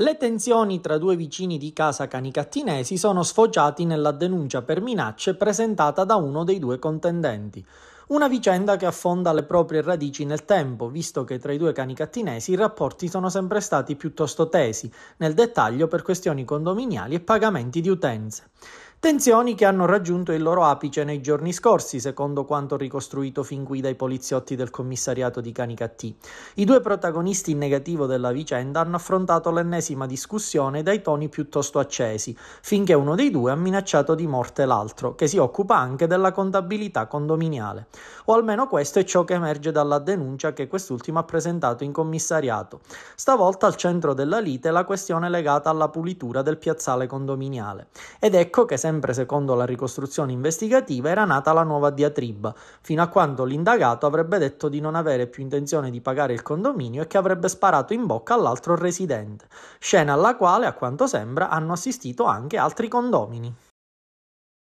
Le tensioni tra due vicini di casa canicattinesi sono sfociati nella denuncia per minacce presentata da uno dei due contendenti. Una vicenda che affonda le proprie radici nel tempo, visto che tra i due canicattinesi i rapporti sono sempre stati piuttosto tesi, nel dettaglio per questioni condominiali e pagamenti di utenze. Tensioni che hanno raggiunto il loro apice nei giorni scorsi, secondo quanto ricostruito fin qui dai poliziotti del commissariato di Canicattì. I due protagonisti in negativo della vicenda hanno affrontato l'ennesima discussione dai toni piuttosto accesi, finché uno dei due ha minacciato di morte l'altro, che si occupa anche della contabilità condominiale. O almeno questo è ciò che emerge dalla denuncia che quest'ultimo ha presentato in commissariato. Stavolta al centro della lite la questione legata alla pulitura del piazzale condominiale. Ed ecco che se sempre secondo la ricostruzione investigativa, era nata la nuova diatriba, fino a quando l'indagato avrebbe detto di non avere più intenzione di pagare il condominio e che avrebbe sparato in bocca all'altro residente, scena alla quale, a quanto sembra, hanno assistito anche altri condomini.